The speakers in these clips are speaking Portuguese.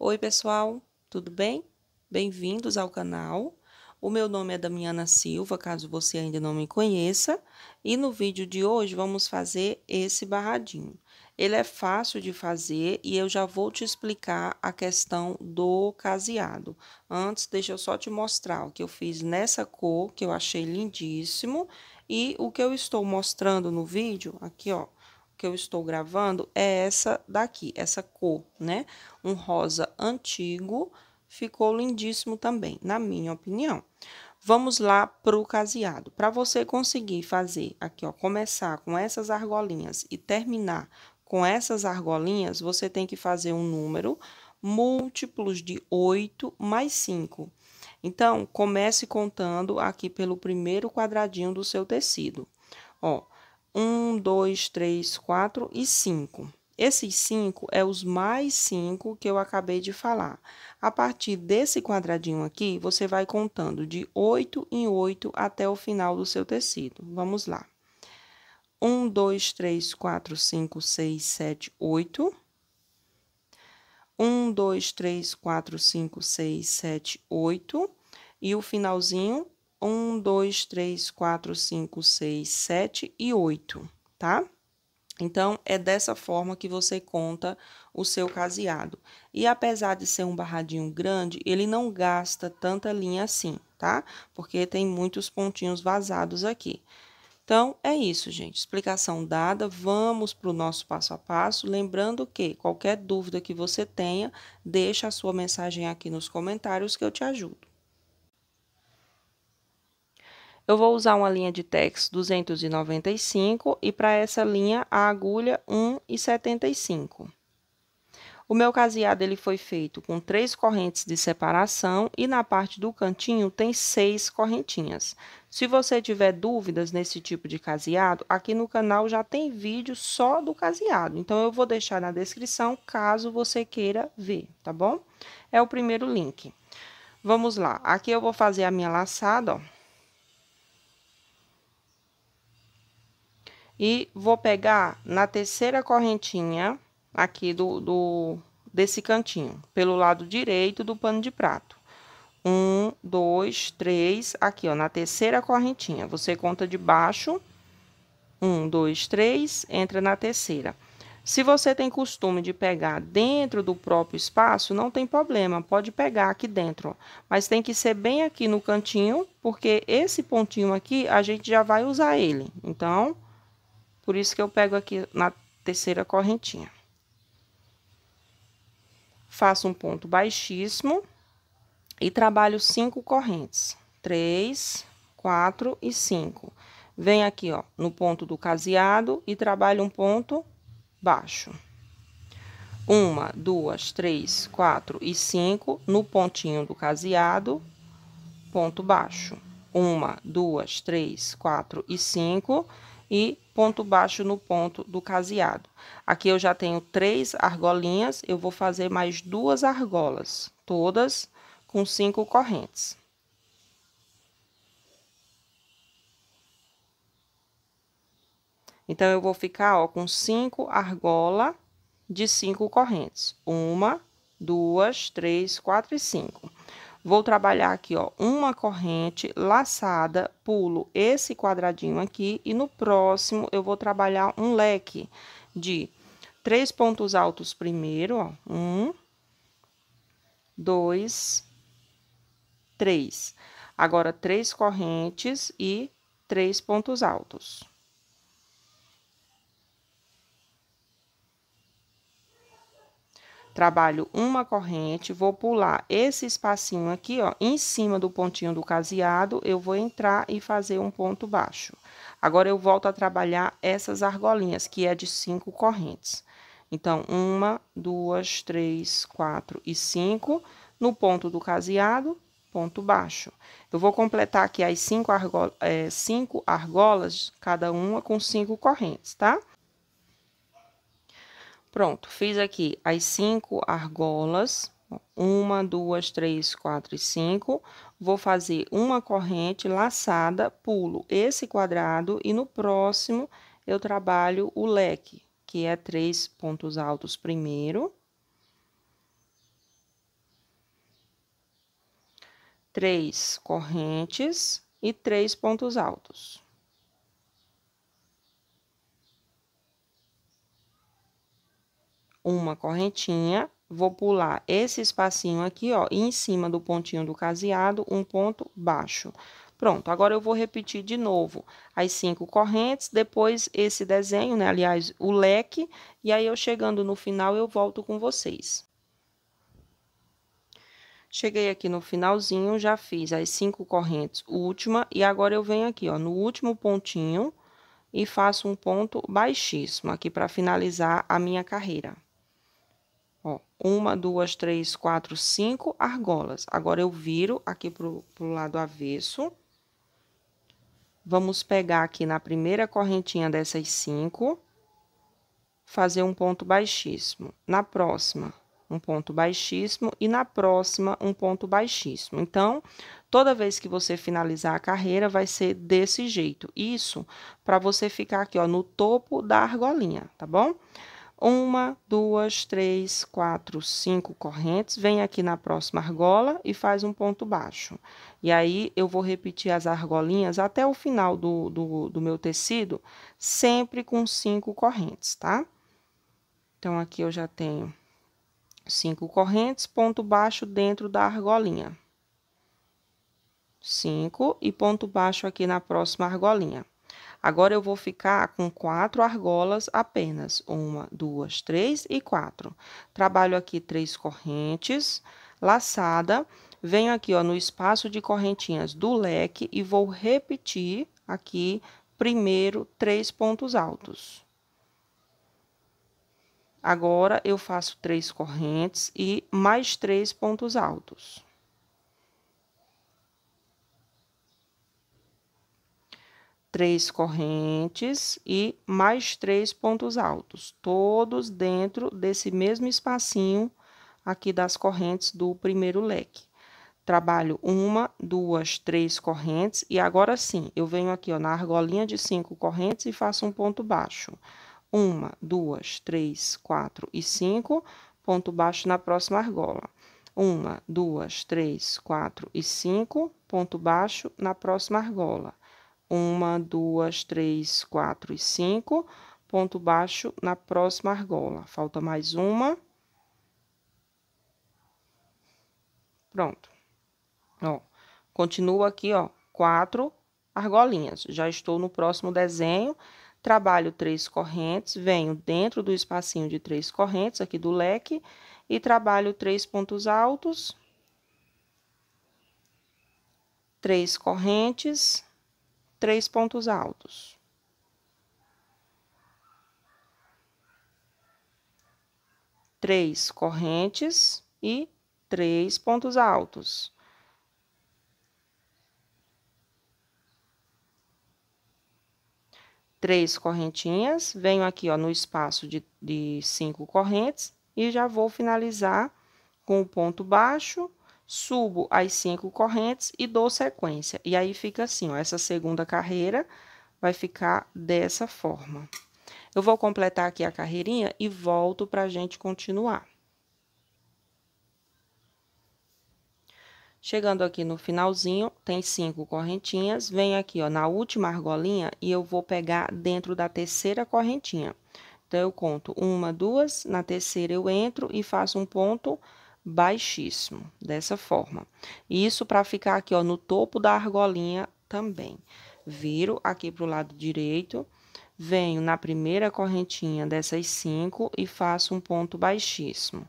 Oi, pessoal, tudo bem? Bem-vindos ao canal. O meu nome é Damiana Silva, caso você ainda não me conheça, e no vídeo de hoje vamos fazer esse barradinho. Ele é fácil de fazer e eu já vou te explicar a questão do caseado. Antes, deixa eu só te mostrar o que eu fiz nessa cor, que eu achei lindíssimo, e o que eu estou mostrando no vídeo, aqui ó, que eu estou gravando é essa daqui, essa cor, né? Um rosa antigo, ficou lindíssimo também, na minha opinião. Vamos lá pro caseado. Para você conseguir fazer aqui, ó, começar com essas argolinhas e terminar com essas argolinhas, você tem que fazer um número múltiplos de 8 mais 5. Então, comece contando aqui pelo primeiro quadradinho do seu tecido. Ó, 1, 2, 3, 4 e 5. Esses cinco é os mais cinco que eu acabei de falar. A partir desse quadradinho aqui, você vai contando de oito em oito até o final do seu tecido. Vamos lá. um dois três quatro cinco seis sete oito um dois três quatro cinco seis sete oito E o finalzinho 1, 2, 3, 4, 5, 6, 7 e 8, tá? Então, é dessa forma que você conta o seu caseado. E apesar de ser um barradinho grande, ele não gasta tanta linha assim, tá? Porque tem muitos pontinhos vazados aqui. Então, é isso, gente. Explicação dada, vamos para o nosso passo a passo. Lembrando que qualquer dúvida que você tenha, deixa a sua mensagem aqui nos comentários que eu te ajudo. Eu vou usar uma linha de Tex 295 e para essa linha a agulha 1,75. O meu caseado ele foi feito com três correntes de separação e na parte do cantinho tem seis correntinhas. Se você tiver dúvidas nesse tipo de caseado, aqui no canal já tem vídeo só do caseado, então eu vou deixar na descrição caso você queira ver, tá bom? É o primeiro link. Vamos lá, aqui eu vou fazer a minha laçada, ó. E vou pegar na terceira correntinha aqui do, do desse cantinho, pelo lado direito do pano de prato. Um, dois, três, aqui, ó, na terceira correntinha. Você conta de baixo, um, dois, três, entra na terceira. Se você tem costume de pegar dentro do próprio espaço, não tem problema, pode pegar aqui dentro. Mas tem que ser bem aqui no cantinho, porque esse pontinho aqui, a gente já vai usar ele. Então, por isso que eu pego aqui na terceira correntinha. Faço um ponto baixíssimo e trabalho cinco correntes. Três, quatro e cinco. Venho aqui, ó, no ponto do caseado e trabalho um ponto baixo. Uma, duas, três, quatro e cinco no pontinho do caseado, ponto baixo. Uma, duas, três, quatro e cinco e ponto baixo no ponto do caseado. Aqui eu já tenho três argolinhas, eu vou fazer mais duas argolas, todas com cinco correntes. Então, eu vou ficar ó, com cinco argola de cinco correntes. Uma, duas, três, quatro e cinco vou trabalhar aqui, ó, uma corrente laçada, pulo esse quadradinho aqui e no próximo eu vou trabalhar um leque de três pontos altos primeiro, ó, um, dois, três. Agora, três correntes e três pontos altos. trabalho uma corrente, vou pular esse espacinho aqui, ó, em cima do pontinho do caseado, eu vou entrar e fazer um ponto baixo. Agora, eu volto a trabalhar essas argolinhas, que é de cinco correntes. Então, uma, duas, três, quatro e cinco. No ponto do caseado, ponto baixo. Eu vou completar aqui as cinco, é, cinco argolas, cada uma com cinco correntes, tá? Pronto, fiz aqui as cinco argolas, uma, duas, três, quatro e cinco. Vou fazer uma corrente laçada, pulo esse quadrado e no próximo eu trabalho o leque, que é três pontos altos primeiro. Três correntes e três pontos altos. uma correntinha, vou pular esse espacinho aqui, ó, e em cima do pontinho do caseado, um ponto baixo. Pronto, agora eu vou repetir de novo as cinco correntes, depois esse desenho, né, aliás, o leque, e aí eu chegando no final eu volto com vocês. Cheguei aqui no finalzinho, já fiz as cinco correntes última, e agora eu venho aqui, ó, no último pontinho, e faço um ponto baixíssimo aqui para finalizar a minha carreira. Ó, uma, duas, três, quatro, cinco argolas. Agora, eu viro aqui pro, pro lado avesso. Vamos pegar aqui na primeira correntinha dessas cinco, fazer um ponto baixíssimo. Na próxima, um ponto baixíssimo e na próxima um ponto baixíssimo. Então, toda vez que você finalizar a carreira vai ser desse jeito. Isso para você ficar aqui, ó, no topo da argolinha, tá bom? Uma, duas, três, quatro, cinco correntes. Vem aqui na próxima argola e faz um ponto baixo. E aí, eu vou repetir as argolinhas até o final do, do, do meu tecido, sempre com cinco correntes, tá? Então, aqui eu já tenho cinco correntes, ponto baixo dentro da argolinha. Cinco e ponto baixo aqui na próxima argolinha. Agora eu vou ficar com quatro argolas apenas. Uma, duas, três e quatro. Trabalho aqui três correntes, laçada. Venho aqui, ó, no espaço de correntinhas do leque e vou repetir aqui primeiro três pontos altos. Agora, eu faço três correntes e mais três pontos altos. três correntes e mais três pontos altos, todos dentro desse mesmo espacinho aqui das correntes do primeiro leque. Trabalho uma, duas, três correntes e agora sim, eu venho aqui ó, na argolinha de cinco correntes e faço um ponto baixo. Uma, duas, três, quatro e cinco, ponto baixo na próxima argola. Uma, duas, três, quatro e cinco, ponto baixo na próxima argola uma, duas, três, quatro e cinco. Ponto baixo na próxima argola. Falta mais uma. Pronto. Ó, continuo aqui, ó, quatro argolinhas. Já estou no próximo desenho. Trabalho três correntes, venho dentro do espacinho de três correntes aqui do leque e trabalho três pontos altos, três correntes, três pontos altos. Três correntes e três pontos altos. Três correntinhas, venho aqui ó, no espaço de, de cinco correntes e já vou finalizar com o ponto baixo subo as cinco correntes e dou sequência. E aí fica assim, ó, essa segunda carreira vai ficar dessa forma. Eu vou completar aqui a carreirinha e volto para gente continuar. Chegando aqui no finalzinho, tem cinco correntinhas, venho aqui, ó, na última argolinha e eu vou pegar dentro da terceira correntinha. Então, eu conto uma, duas, na terceira eu entro e faço um ponto baixíssimo, dessa forma. Isso para ficar aqui, ó, no topo da argolinha também. Viro aqui para o lado direito, venho na primeira correntinha dessas cinco e faço um ponto baixíssimo.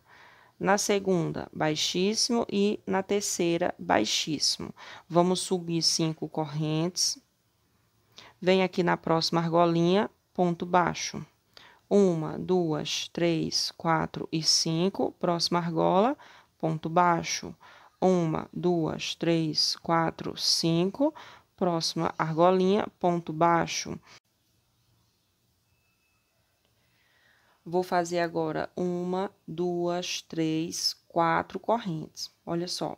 Na segunda, baixíssimo e na terceira, baixíssimo. Vamos subir cinco correntes. Vem aqui na próxima argolinha, ponto baixo. Uma, duas, três, quatro e cinco. Próxima argola, ponto baixo. Uma, duas, três, quatro, cinco. Próxima argolinha, ponto baixo. Vou fazer agora uma, duas, três, quatro correntes. Olha só.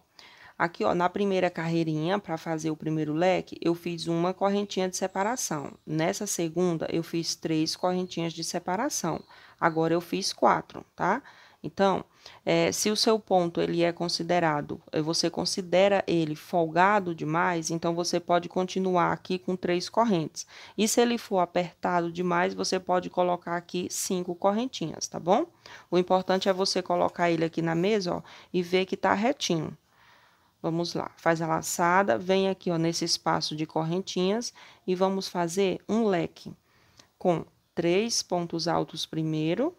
Aqui, ó, na primeira carreirinha, para fazer o primeiro leque, eu fiz uma correntinha de separação. Nessa segunda, eu fiz três correntinhas de separação. Agora, eu fiz quatro, tá? Então, é, se o seu ponto ele é considerado, eh, você considera ele folgado demais, então você pode continuar aqui com três correntes. E se ele for apertado demais, você pode colocar aqui cinco correntinhas, tá bom? O importante é você colocar ele aqui na mesa, ó, e ver que tá retinho. Vamos lá, faz a laçada, vem aqui, ó, nesse espaço de correntinhas e vamos fazer um leque com três pontos altos primeiro,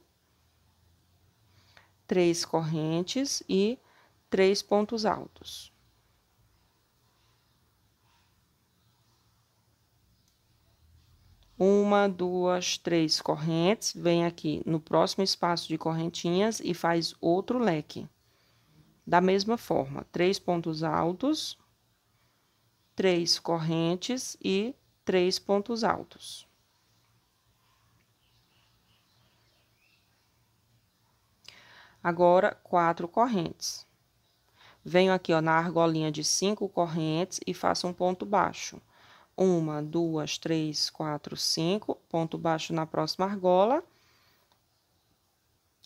três correntes e três pontos altos. Uma, duas, três correntes, vem aqui no próximo espaço de correntinhas e faz outro leque. Da mesma forma, três pontos altos, três correntes e três pontos altos. Agora, quatro correntes. Venho aqui ó, na argolinha de cinco correntes e faço um ponto baixo. Uma, duas, três, quatro, cinco, ponto baixo na próxima argola.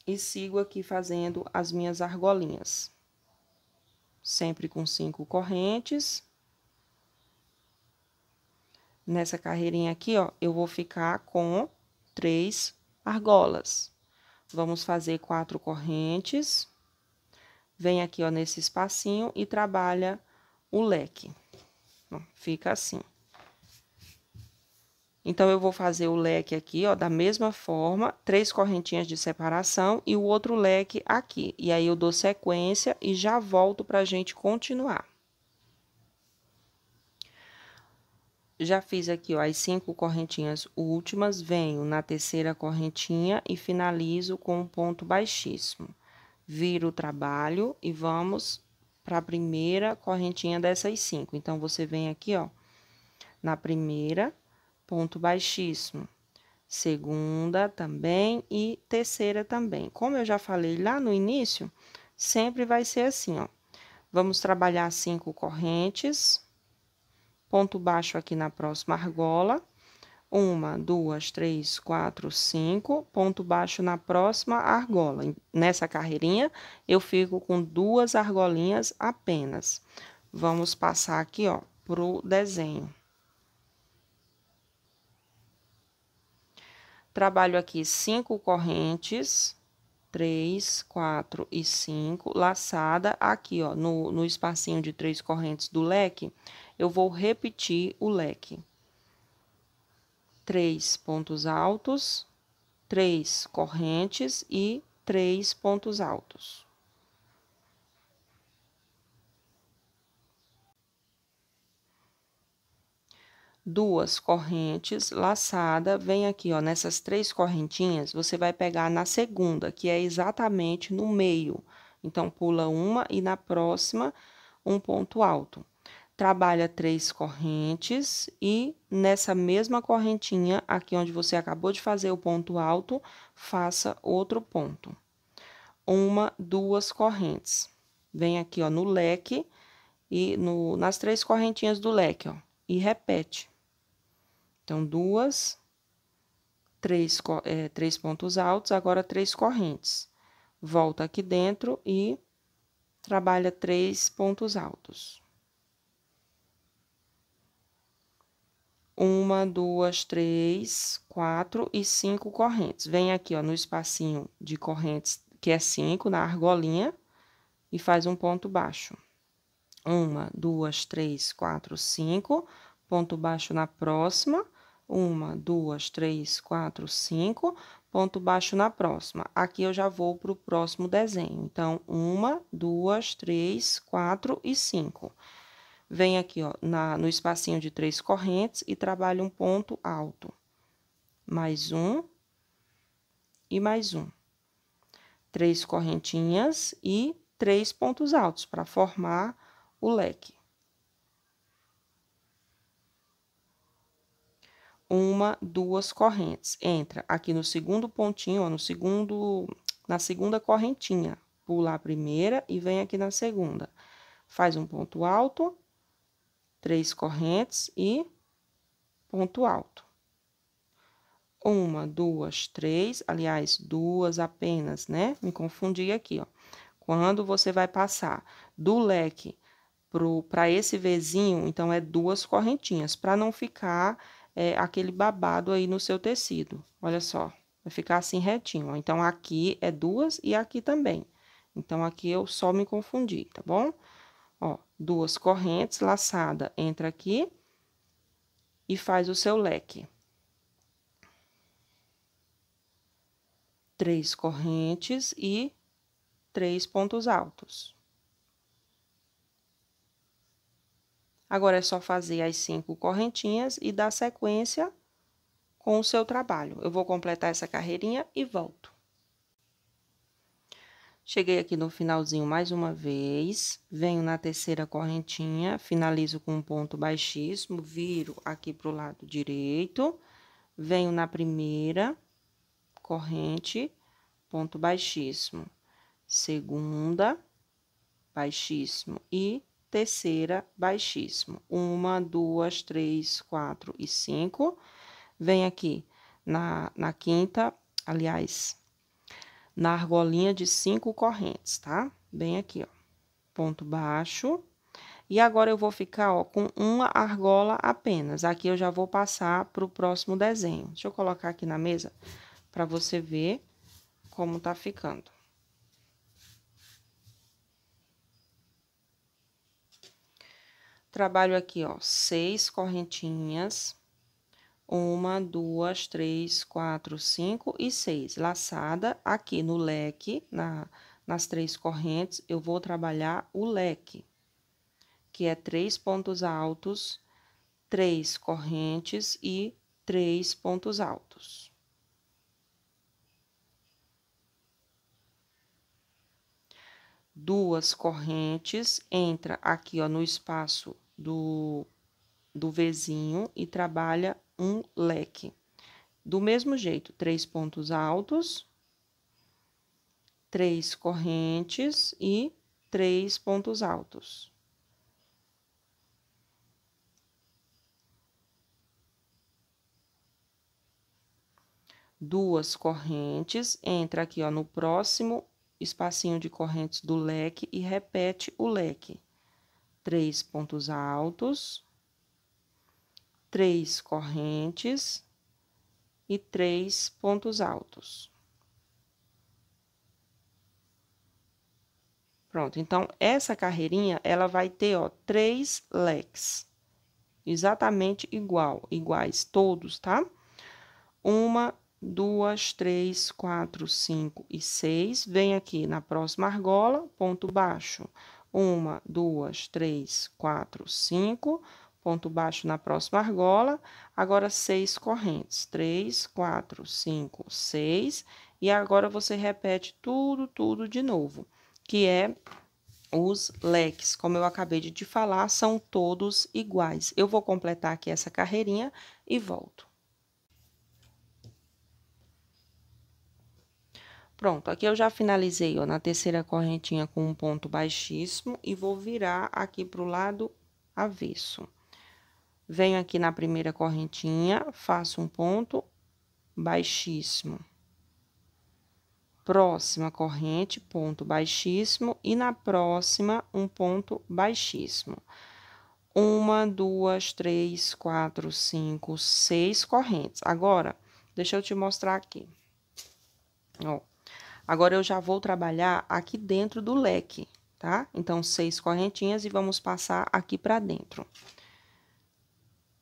E sigo aqui fazendo as minhas argolinhas sempre com cinco correntes. Nessa carreirinha aqui, ó, eu vou ficar com três argolas. Vamos fazer quatro correntes. Vem aqui, ó, nesse espacinho e trabalha o leque. fica assim. Então, eu vou fazer o leque aqui, ó, da mesma forma, três correntinhas de separação e o outro leque aqui. E aí, eu dou sequência e já volto pra gente continuar. Já fiz aqui, ó, as cinco correntinhas últimas, venho na terceira correntinha e finalizo com um ponto baixíssimo. Viro o trabalho e vamos para a primeira correntinha dessas cinco. Então, você vem aqui, ó, na primeira ponto baixíssimo. Segunda também e terceira também. Como eu já falei lá no início, sempre vai ser assim, ó. Vamos trabalhar cinco correntes, ponto baixo aqui na próxima argola. Uma, duas, três, quatro, cinco, ponto baixo na próxima argola. Nessa carreirinha, eu fico com duas argolinhas apenas. Vamos passar aqui, ó, pro desenho. Trabalho aqui cinco correntes, três, quatro e cinco, laçada. Aqui, ó, no, no espacinho de três correntes do leque, eu vou repetir o leque. Três pontos altos, três correntes e três pontos altos. duas correntes laçada, vem aqui, ó, nessas três correntinhas, você vai pegar na segunda, que é exatamente no meio. Então, pula uma e na próxima, um ponto alto. Trabalha três correntes e nessa mesma correntinha, aqui onde você acabou de fazer o ponto alto, faça outro ponto. Uma, duas correntes. Vem aqui, ó, no leque e no, nas três correntinhas do leque, ó, e repete. Então, duas, três, é, três pontos altos, agora três correntes. Volta aqui dentro e trabalha três pontos altos. Uma, duas, três, quatro e cinco correntes. Vem aqui, ó, no espacinho de correntes, que é cinco, na argolinha, e faz um ponto baixo. Uma, duas, três, quatro, cinco, ponto baixo na próxima uma, duas, três, quatro, cinco. Ponto baixo na próxima. Aqui eu já vou para o próximo desenho. Então, uma, duas, três, quatro e cinco. Vem aqui, ó, na, no espacinho de três correntes e trabalho um ponto alto. Mais um e mais um. Três correntinhas e três pontos altos para formar o leque. uma, duas correntes. Entra aqui no segundo pontinho, ó, no segundo, na segunda correntinha. Pula a primeira e vem aqui na segunda. Faz um ponto alto, três correntes e ponto alto. Uma, duas, três, aliás, duas apenas, né? Me confundi aqui, ó. Quando você vai passar do leque para esse vizinho, então é duas correntinhas, para não ficar é, aquele babado aí no seu tecido. Olha só, vai ficar assim retinho. Então, aqui é duas e aqui também. Então, aqui eu só me confundi, tá bom? Ó, duas correntes, laçada, entra aqui e faz o seu leque. Três correntes e três pontos altos. Agora é só fazer as cinco correntinhas e dar sequência com o seu trabalho. Eu vou completar essa carreirinha e volto. Cheguei aqui no finalzinho mais uma vez, venho na terceira correntinha, finalizo com um ponto baixíssimo, viro aqui pro lado direito, venho na primeira corrente, ponto baixíssimo, segunda, baixíssimo e terceira baixíssimo. Uma, duas, três, quatro e cinco. Vem aqui na, na quinta, aliás, na argolinha de cinco correntes, tá? Bem aqui, ó. Ponto baixo. E agora eu vou ficar, ó, com uma argola apenas. Aqui eu já vou passar pro próximo desenho. Deixa eu colocar aqui na mesa para você ver como tá ficando. Trabalho aqui, ó, seis correntinhas. Uma, duas, três, quatro, cinco e seis. Laçada aqui no leque, na, nas três correntes, eu vou trabalhar o leque, que é três pontos altos, três correntes e três pontos altos. Duas correntes, entra aqui, ó, no espaço do, do Vzinho e trabalha um leque. Do mesmo jeito, três pontos altos, três correntes e três pontos altos. Duas correntes, entra aqui ó, no próximo espacinho de correntes do leque e repete o leque três pontos altos, três correntes e três pontos altos. Pronto, então essa carreirinha ela vai ter ó, três leques exatamente igual, iguais todos, tá? Uma, duas, três, quatro, cinco e seis. Vem aqui na próxima argola, ponto baixo. Uma, duas, três, quatro, cinco. Ponto baixo na próxima argola. Agora, seis correntes. Três, quatro, cinco, seis. E agora, você repete tudo, tudo de novo, que é os leques. Como eu acabei de te falar, são todos iguais. Eu vou completar aqui essa carreirinha e volto. Pronto, aqui eu já finalizei, ó, na terceira correntinha com um ponto baixíssimo e vou virar aqui pro lado avesso. Venho aqui na primeira correntinha, faço um ponto baixíssimo. Próxima corrente, ponto baixíssimo e na próxima um ponto baixíssimo. Uma, duas, três, quatro, cinco, seis correntes. Agora, deixa eu te mostrar aqui. Ó, Agora, eu já vou trabalhar aqui dentro do leque, tá? Então, seis correntinhas e vamos passar aqui pra dentro.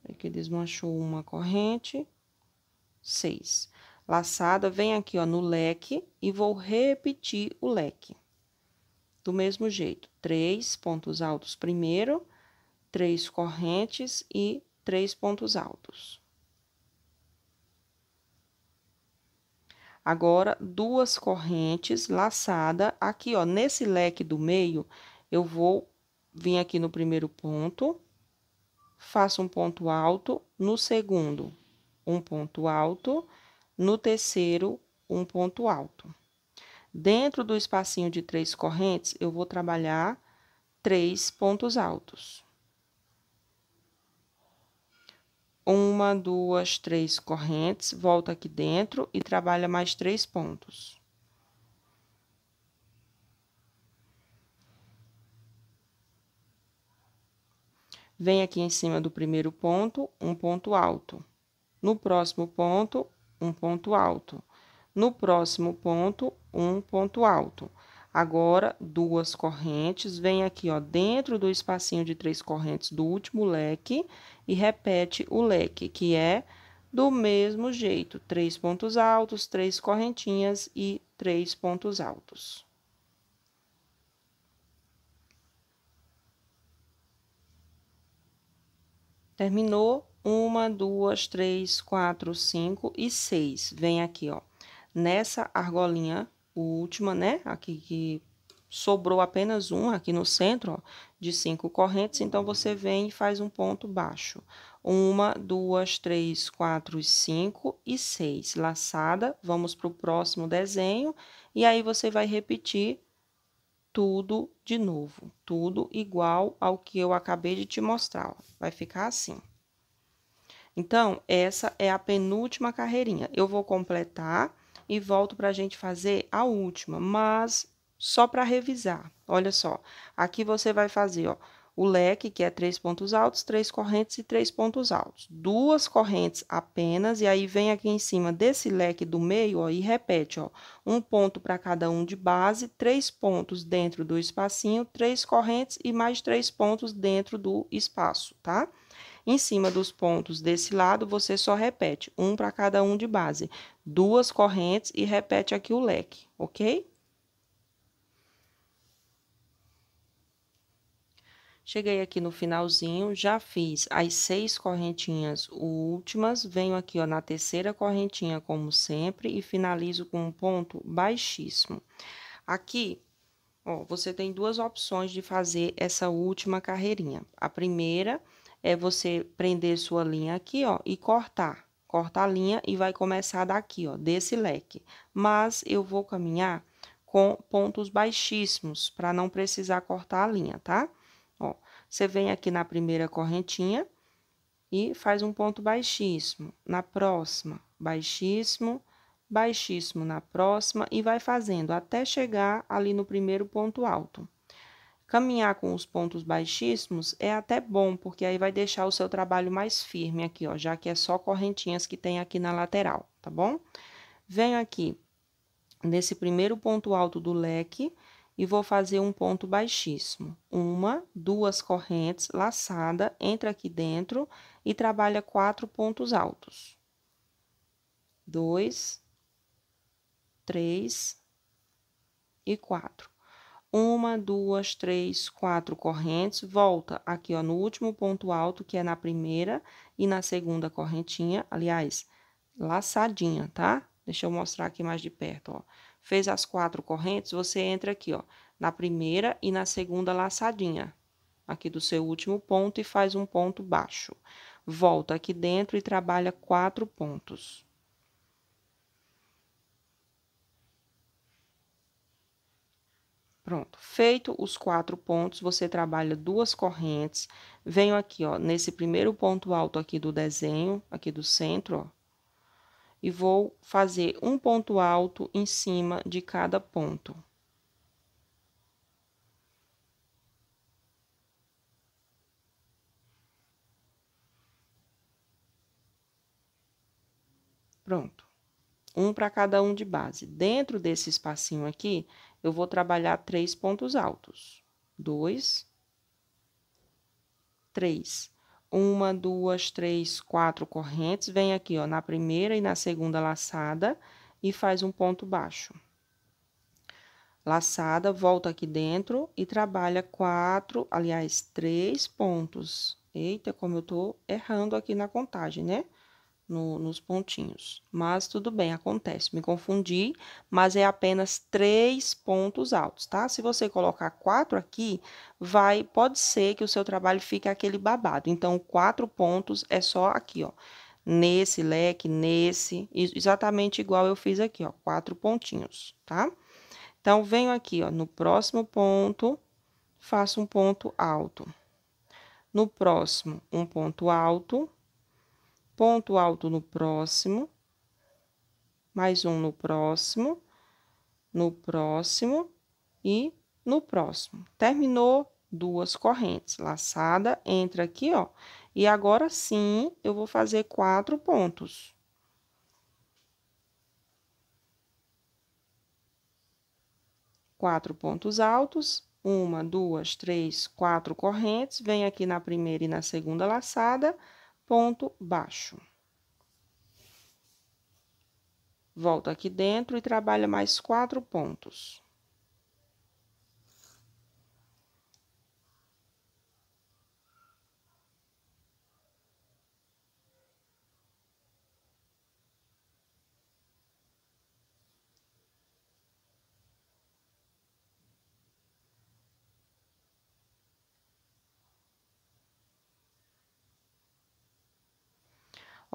Aqui é desmanchou uma corrente, seis. Laçada, vem aqui, ó, no leque e vou repetir o leque. Do mesmo jeito, três pontos altos primeiro, três correntes e três pontos altos. Agora, duas correntes laçada aqui, ó, nesse leque do meio, eu vou vir aqui no primeiro ponto, faço um ponto alto, no segundo, um ponto alto, no terceiro, um ponto alto. Dentro do espacinho de três correntes, eu vou trabalhar três pontos altos. uma, duas, três correntes, volta aqui dentro e trabalha mais três pontos. Vem aqui em cima do primeiro ponto, um ponto alto. No próximo ponto, um ponto alto. No próximo ponto, um ponto alto. Agora, duas correntes, vem aqui, ó, dentro do espacinho de três correntes do último leque e repete o leque, que é do mesmo jeito, três pontos altos, três correntinhas e três pontos altos. Terminou? Uma, duas, três, quatro, cinco e seis. Vem aqui, ó. Nessa argolinha última, né? Aqui que sobrou apenas uma aqui no centro, ó, de cinco correntes, então você vem e faz um ponto baixo. Uma, duas, três, quatro, cinco e seis. Laçada, vamos para o próximo desenho, e aí você vai repetir tudo de novo, tudo igual ao que eu acabei de te mostrar, ó. vai ficar assim. Então, essa é a penúltima carreirinha. Eu vou completar e volto para a gente fazer a última, mas só para revisar. Olha só, aqui você vai fazer, ó, o leque, que é três pontos altos, três correntes e três pontos altos. Duas correntes apenas, e aí vem aqui em cima desse leque do meio, ó, e repete, ó, um ponto para cada um de base, três pontos dentro do espacinho, três correntes e mais três pontos dentro do espaço, tá? Em cima dos pontos desse lado, você só repete um para cada um de base, duas correntes e repete aqui o leque, ok? Cheguei aqui no finalzinho, já fiz as seis correntinhas últimas, venho aqui, ó, na terceira correntinha, como sempre, e finalizo com um ponto baixíssimo. Aqui, ó, você tem duas opções de fazer essa última carreirinha. A primeira é você prender sua linha aqui, ó, e cortar. Corta a linha e vai começar daqui, ó, desse leque. Mas eu vou caminhar com pontos baixíssimos, para não precisar cortar a linha, tá? Ó, você vem aqui na primeira correntinha e faz um ponto baixíssimo. Na próxima, baixíssimo, baixíssimo na próxima e vai fazendo até chegar ali no primeiro ponto alto. Caminhar com os pontos baixíssimos é até bom, porque aí vai deixar o seu trabalho mais firme aqui, ó, já que é só correntinhas que tem aqui na lateral, tá bom? Venho aqui nesse primeiro ponto alto do leque e vou fazer um ponto baixíssimo. Uma, duas correntes laçada, entra aqui dentro e trabalha quatro pontos altos. Dois, três e quatro uma, duas, três, quatro correntes, volta aqui, ó, no último ponto alto, que é na primeira e na segunda correntinha, aliás, laçadinha, tá? Deixa eu mostrar aqui mais de perto, ó. Fez as quatro correntes, você entra aqui, ó, na primeira e na segunda laçadinha, aqui do seu último ponto e faz um ponto baixo. Volta aqui dentro e trabalha quatro pontos. Pronto, feito os quatro pontos, você trabalha duas correntes. Venho aqui, ó, nesse primeiro ponto alto aqui do desenho, aqui do centro, ó. E vou fazer um ponto alto em cima de cada ponto. Pronto. Um para cada um de base. Dentro desse espacinho aqui, eu vou trabalhar três pontos altos. Dois, três. Uma, duas, três, quatro correntes. Vem aqui, ó, na primeira e na segunda laçada e faz um ponto baixo. Laçada, volta aqui dentro e trabalha quatro, aliás, três pontos. Eita, como eu tô errando aqui na contagem, né? no, nos pontinhos. Mas tudo bem, acontece. Me confundi, mas é apenas três pontos altos, tá? Se você colocar quatro aqui, vai, pode ser que o seu trabalho fique aquele babado. Então, quatro pontos é só aqui, ó. Nesse leque, nesse, exatamente igual eu fiz aqui, ó. Quatro pontinhos, tá? Então, venho aqui, ó, no próximo ponto, faço um ponto alto. No próximo, um ponto alto, ponto alto no próximo, mais um no próximo, no próximo e no próximo. Terminou duas correntes, laçada, entra aqui, ó. E agora sim, eu vou fazer quatro pontos. Quatro pontos altos, uma, duas, três, quatro correntes, vem aqui na primeira e na segunda laçada, ponto baixo. Volto aqui dentro e trabalho mais quatro pontos.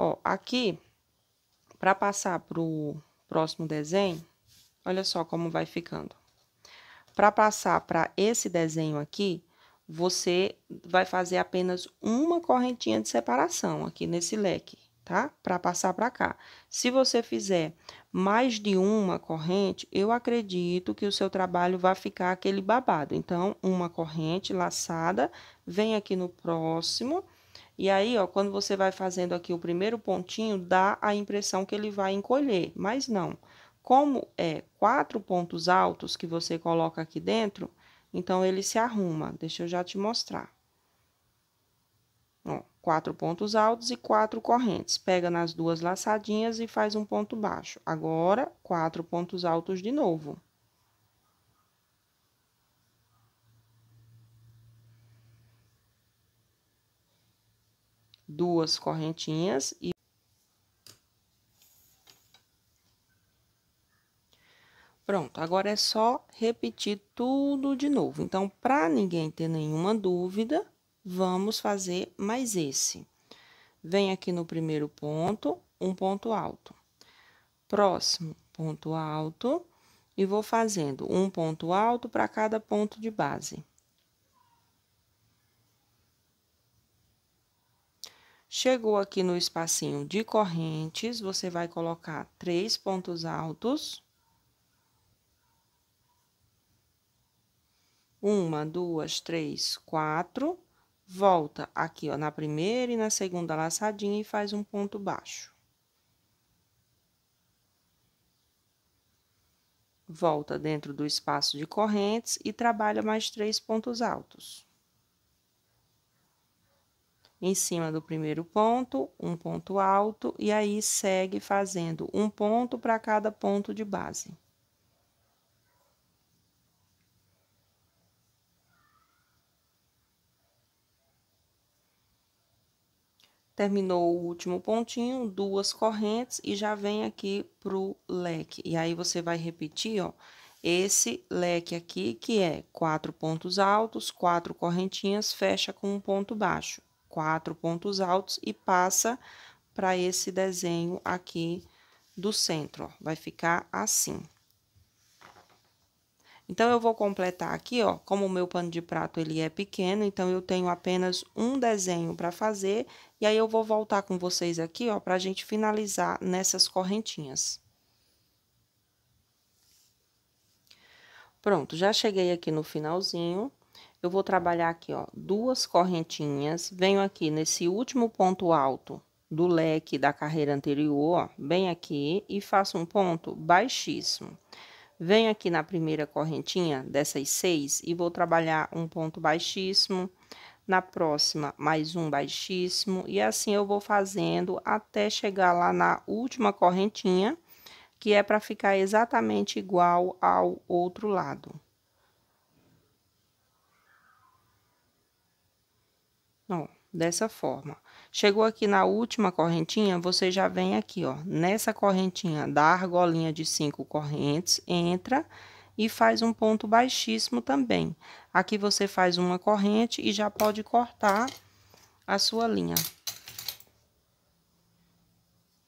Ó, aqui, para passar pro próximo desenho, olha só como vai ficando. Para passar para esse desenho aqui, você vai fazer apenas uma correntinha de separação aqui nesse leque, tá? Para passar para cá. Se você fizer mais de uma corrente, eu acredito que o seu trabalho vai ficar aquele babado. Então, uma corrente laçada, vem aqui no próximo e aí, ó, quando você vai fazendo aqui o primeiro pontinho, dá a impressão que ele vai encolher, mas não. Como é quatro pontos altos que você coloca aqui dentro, então ele se arruma. Deixa eu já te mostrar. Ó, quatro pontos altos e quatro correntes. Pega nas duas laçadinhas e faz um ponto baixo. Agora, quatro pontos altos de novo. duas correntinhas e Pronto, agora é só repetir tudo de novo. Então, para ninguém ter nenhuma dúvida, vamos fazer mais esse. Vem aqui no primeiro ponto, um ponto alto. Próximo, ponto alto. E vou fazendo um ponto alto para cada ponto de base. Chegou aqui no espacinho de correntes, você vai colocar três pontos altos. Uma, duas, três, quatro. Volta aqui, ó, na primeira e na segunda laçadinha e faz um ponto baixo. Volta dentro do espaço de correntes e trabalha mais três pontos altos em cima do primeiro ponto, um ponto alto, e aí segue fazendo um ponto para cada ponto de base. Terminou o último pontinho, duas correntes e já vem aqui pro leque. E aí você vai repetir, ó, esse leque aqui que é quatro pontos altos, quatro correntinhas, fecha com um ponto baixo quatro pontos altos e passa para esse desenho aqui do centro, ó. Vai ficar assim. Então, eu vou completar aqui, ó, como o meu pano de prato ele é pequeno, então, eu tenho apenas um desenho para fazer, e aí eu vou voltar com vocês aqui, ó, pra gente finalizar nessas correntinhas. Pronto, já cheguei aqui no finalzinho eu vou trabalhar aqui, ó, duas correntinhas, venho aqui nesse último ponto alto do leque da carreira anterior, ó, bem aqui, e faço um ponto baixíssimo. Venho aqui na primeira correntinha dessas seis e vou trabalhar um ponto baixíssimo, na próxima mais um baixíssimo, e assim eu vou fazendo até chegar lá na última correntinha, que é para ficar exatamente igual ao outro lado. Ó, dessa forma. Chegou aqui na última correntinha, você já vem aqui, ó, nessa correntinha da argolinha de cinco correntes, entra e faz um ponto baixíssimo também. Aqui você faz uma corrente e já pode cortar a sua linha.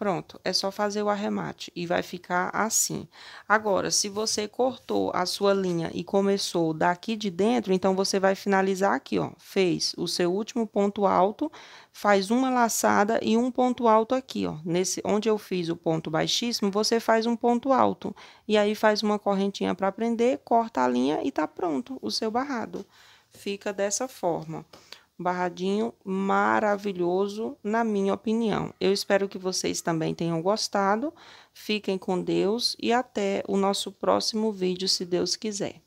Pronto, é só fazer o arremate e vai ficar assim. Agora, se você cortou a sua linha e começou daqui de dentro, então você vai finalizar aqui, ó. Fez o seu último ponto alto, faz uma laçada e um ponto alto aqui, ó. Nesse onde eu fiz o ponto baixíssimo, você faz um ponto alto e aí faz uma correntinha para prender, corta a linha e tá pronto o seu barrado. Fica dessa forma barradinho maravilhoso, na minha opinião. Eu espero que vocês também tenham gostado. Fiquem com Deus e até o nosso próximo vídeo, se Deus quiser.